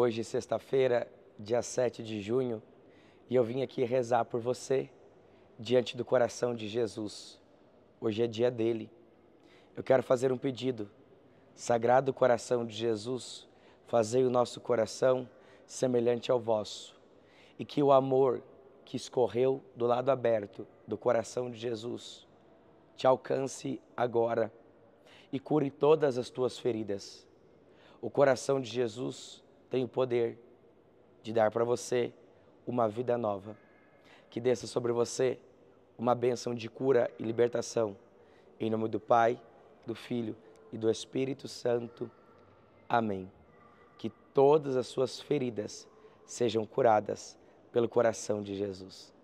Hoje, sexta-feira, dia 7 de junho, e eu vim aqui rezar por você diante do coração de Jesus. Hoje é dia dele. Eu quero fazer um pedido. Sagrado coração de Jesus, fazei o nosso coração semelhante ao vosso, e que o amor que escorreu do lado aberto do coração de Jesus te alcance agora e cure todas as tuas feridas. O coração de Jesus tem o poder de dar para você uma vida nova. Que desça sobre você uma bênção de cura e libertação. Em nome do Pai, do Filho e do Espírito Santo. Amém. Que todas as suas feridas sejam curadas pelo coração de Jesus.